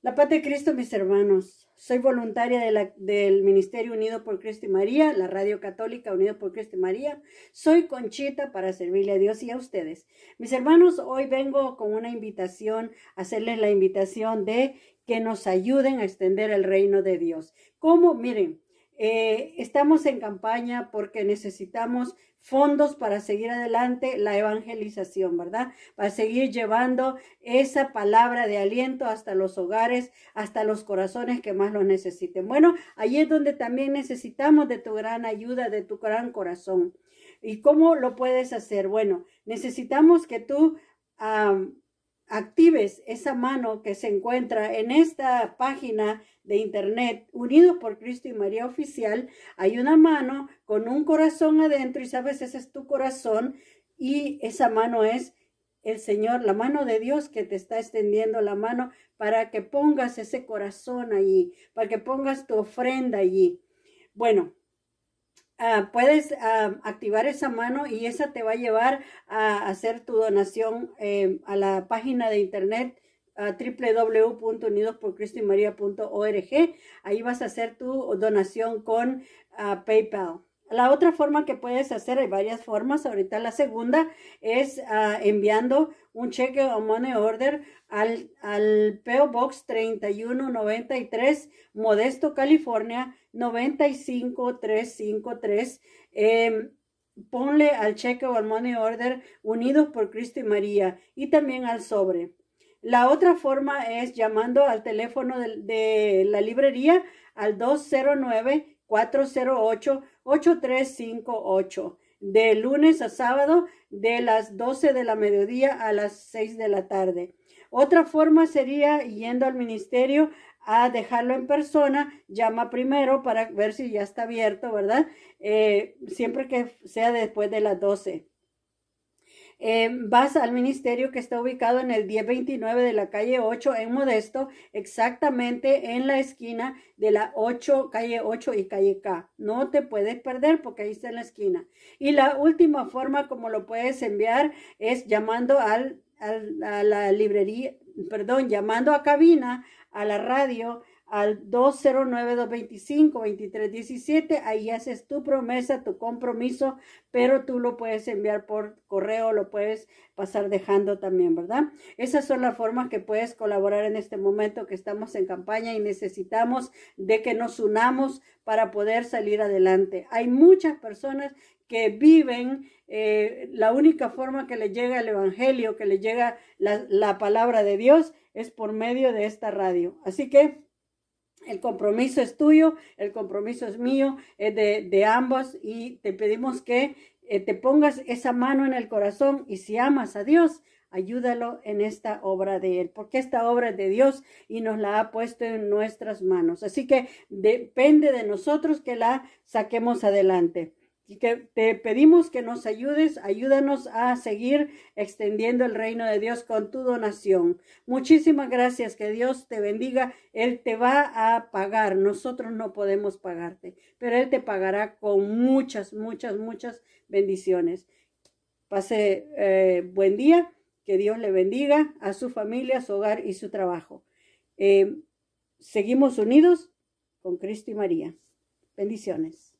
La paz de Cristo, mis hermanos. Soy voluntaria del Ministerio Unido por Cristo y María, la Radio Católica Unido por Cristo y María. Soy Conchita para servirle a Dios y a ustedes. Mis hermanos, hoy vengo con una invitación, hacerles la invitación de que nos ayuden a extender el reino de Dios. ¿Cómo? Miren, eh, estamos en campaña porque necesitamos fondos para seguir adelante la evangelización, ¿verdad? Para seguir llevando esa palabra de aliento hasta los hogares, hasta los corazones que más lo necesiten. Bueno, ahí es donde también necesitamos de tu gran ayuda, de tu gran corazón. ¿Y cómo lo puedes hacer? Bueno, necesitamos que tú actives esa mano que se encuentra en esta página de internet unido por Cristo y María Oficial. Hay una mano con un corazón adentro y sabes, ese es tu corazón y esa mano es el Señor, la mano de Dios que te está extendiendo la mano para que pongas ese corazón allí, para que pongas tu ofrenda allí. Bueno, Ah, puedes ah, activar esa mano y esa te va a llevar a hacer tu donación eh, a la página de internet uh, Ahí vas a hacer tu donación con PayPal. La otra forma que puedes hacer, hay varias formas, ahorita la segunda es ah, enviando un cheque o money order al, al PO Box 3193, Modesto, California, 95353. Em, ponle al cheque o al money order unidos por Cristo y María y también al sobre. La otra forma es llamando al teléfono de, la librería al 209 408 8358 de lunes a sábado de las 12 de la mediodía a las 6 de la tarde. Otra forma sería yendo al ministerio a dejarlo en persona, llama primero para ver si ya está abierto, ¿verdad? Eh, siempre que sea después de las 12. Eh, vas al ministerio que está ubicado en el 1029 de la calle 8 en Modesto, exactamente en la esquina de la 8, calle 8 y calle K. No te puedes perder porque ahí está en la esquina. Y la última forma como lo puedes enviar es llamando a la librería, perdón, llamando a cabina, a la radio al 209-225-2317. Ahí haces tu promesa, tu compromiso, pero tú lo puedes enviar por correo, lo puedes pasar dejando también, ¿verdad? Esas son las formas que puedes colaborar en este momento que estamos en campaña y necesitamos de que nos unamos para poder salir adelante. Hay muchas personas que viven, eh, la única forma que le llega el Evangelio, que le llega la palabra de Dios, es por medio de esta radio. Así que el compromiso es tuyo, el compromiso es mío, es de, de ambos y te pedimos que eh, te pongas esa mano en el corazón y si amas a Dios, ayúdalo en esta obra de Él, porque esta obra es de Dios y nos la ha puesto en nuestras manos. Así que depende de nosotros que la saquemos adelante que te pedimos que nos ayudes, ayúdanos a seguir extendiendo el reino de Dios con tu donación. Muchísimas gracias, que Dios te bendiga. Él te va a pagar, nosotros no podemos pagarte, pero Él te pagará con muchas, muchas, muchas bendiciones. Pase eh, buen día, que Dios le bendiga a su familia, a su hogar y su trabajo. Eh, seguimos unidos con Cristo y María. Bendiciones.